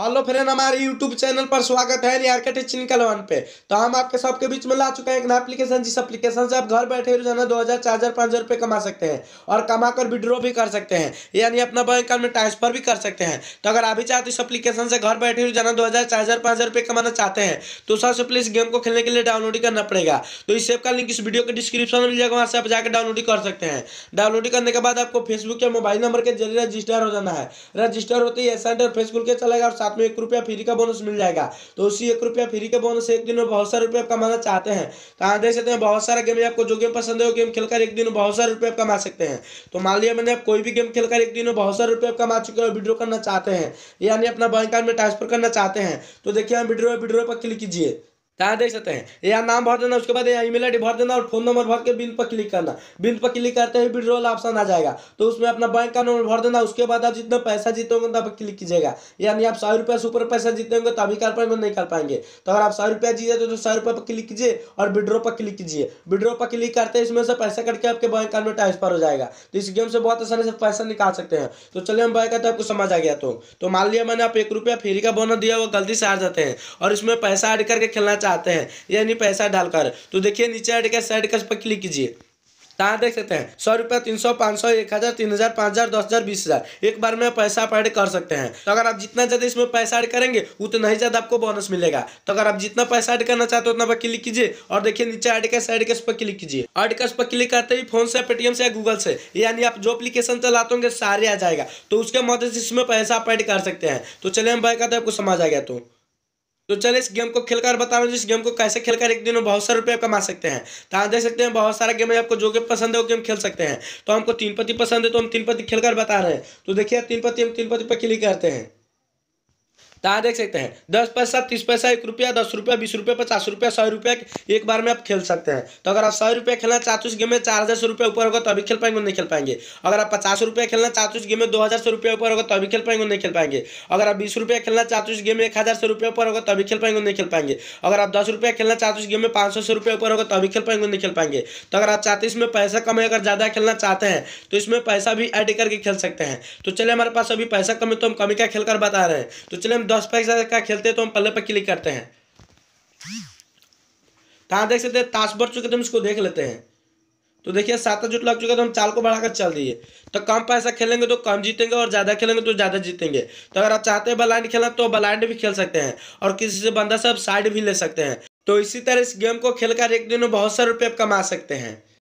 hello friend हमारे YouTube channel पर स्वागत है यार के पे तो हम आपके सबके बीच में ला चुके हैं एक नया एप्लीकेशन जिस एप्लीकेशन से आप घर बैठे रोजाना दो हज़ार चार हज़ार पाँच हज़ार रुपये कमा सकते हैं और कमा कर विड्रॉ भी कर सकते हैं यानी अपना बैंक अकाउंट में ट्रांसफर भी कर सकते हैं तो अगर आप भी चाहते इस एप्लीकेशन से घर बैठे रोजाना दो हज़ार चार हज़ार पाँच हज़ार कमाना चाहते हैं तो सबसे पहले इस गेम को खेलने के लिए डाउनलोड करना पड़ेगा तो इस ऐप का लिंक इस वीडियो के डिस्क्रिप्शन में मिल जाएगा वहाँ से आप जाकर डाउनलोड कर सकते हैं डाउनलोड करने के बाद आपको फेसबुक या मोबाइल नंबर के जरिए रजिस्टर हो जाना है रजिस्टर होते ही ऐसा फेसबुक के चलेगा और साथ में एक रुपया फ्री का बोनस मिल जाएगा तो उसी एक रुपया फ्री का बोनस एक दिन में बहुत सारे रुपये कमाना चाहते हैं तो आप देख सकते हैं बहुत सारा गेम आपको जो गेम पसंद है वो गेम खेलकर एक दिन में बहुत सारे रुपये कमा सकते हैं तो मान लिया मैंने आप कोई भी गेम खेलकर एक दिन में बहुत सारे रुपये कमा चुके हैं विड्रो करना चाहते हैं यानी अपना बैंक अकाउंट में ट्रांसफर करना चाहते हैं तो देखिए हम विड्रो विड्रो पर क्लिक कीजिए कहाँ देख सकते हैं यहाँ नाम भर देना उसके बाद यहाँ ईमेल आई भर देना और फोन नंबर भर के बिन पर क्लिक करना बिन पर क्लिक करते ही विड्रोल ऑप्शन आ जाएगा तो उसमें अपना बैंक का नंबर भर देना उसके बाद आप जितना पैसा जीते होंगे तब क्लिक कीजिएगा यानी आप सौ रुपया से ऊपर पैसा जीते होंगे तभी कर पाएंगे नहीं कर पाएंगे तो अगर आप सौ रुपया जीते तो सौ रुपये पर क्लिक कीजिए और विड्रो पर क्लिक कीजिए विड्रो पर क्लिक करते इसमें से पैसा कटके आपके बैंक अकाउंट में ट्रांसफर हो जाएगा तो इस गेम से बहुत आसानी से पैसा निकाल सकते हैं तो चलिए हम बैंक तो आपको समझ आ गया तो।, तो मान लिया मैंने आप एक रुपया फ्री का बोनस दिया वो गलती से आ जाते हैं और इसमें पैसा ऐड करके खेलना चाहते हैं यानी पैसा डालकर तो देखिए नीचे हट के साइड कैश पर क्लिक कीजिए कहाँ देख सकते हैं सौ रुपया तीन सौ पाँच सौ एक हज़ार तीन हज़ार पाँच हज़ार दस हज़ार बीस हज़ार एक बार में पैसा आप ऐड कर सकते हैं तो अगर आप जितना ज़्यादा इसमें पैसा ऐड करेंगे उतना ही ज़्यादा आपको बोनस मिलेगा तो अगर आप जितना पैसा ऐड करना चाहते हो उतना पर क्लिक कीजिए और देखिए नीचे ऐड कैश ऐड कैश पर क्लिक कीजिए ऐड कैश पर क्लिक करते ही फोन से पेटीएम से या गूगल से यानी आप जो अपलीकेशन चलाते होंगे सारे आ जाएगा तो उसके मदद से इसमें पैसा आप ऐड कर सकते हैं तो चले हम भाई कहते हैं आपको समझ आ गया तो तो चलिए इस गेम को खेलकर बता रहे हूँ इस गेम को कैसे खेलकर एक दिन में बहुत सारे रुपये कमा सकते हैं तो आप देख सकते हैं बहुत सारा गेम है आपको जो गेम पसंद है वो गेम खेल सकते हैं तो हमको तीन पति पसंद है तो हम तीन पति खेलकर बता रहे हैं तो देखिए तीन पति हम तीन पति पर क्लिक करते हैं तो यहाँ देख सकते हैं दस पैसा तीस पैसा एक रुपया दस रुपया बीस रुपया पचास रुपया सौ रुपया एक बार में आप खेल सकते हैं तो अगर आप सौ रुपया खेलना चाहते हो गेम में चार हज़ार सौ रुपया ऊपर होगा तो अभी खेल पाएंगे नहीं खेल पाएंगे अगर आप पचास रुपया खेलना चाहते हो गेम में दो हज़ार सौ रुपया ऊपर होगा तो अभी खेल पाएंगे नहीं खेल पाएंगे अगर आप बीस रुपया खेलना चाहते हो गेम में एक हज़ार सौ रुपया ऊपर होगा तो अभी खेल पाएंगे नहीं खेल पाएंगे अगर आप दस रुपया खेलना चाहते हो गेम में पाँच सौ रुपया ऊपर होगा तो अभी खेल पाएंगे नहीं खेल पाएंगे तो अगर आप चाहते हैं इसमें पैसा कम है अगर ज़्यादा खेलना चाहते हैं तो इसमें पैसा भी एड करके खेल सकते हैं तो चले हमारे पास अभी पैसा कम है तो हम कमी का खेल कर बता रहे हैं तो चले हम दस पैसा का खेलते हैं तो हम पल्ले पर क्लिक करते हैं कहाँ देख सकते हैं ताश बढ़ चुके तो हम इसको देख लेते हैं तो देखिए सात जुट लग चुका है तो हम चाल को बढ़ाकर चल दिए तो कम पैसा खेलेंगे तो कम जीतेंगे और ज़्यादा खेलेंगे तो ज़्यादा जीतेंगे तो अगर आप चाहते हैं ब्लाइंड खेलना तो ब्लाइंड भी खेल सकते हैं और किसी से बंदा से आप साइड भी ले सकते हैं तो इसी तरह इस गेम को खेलकर एक दिन में बहुत सारे रुपये कमा सकते हैं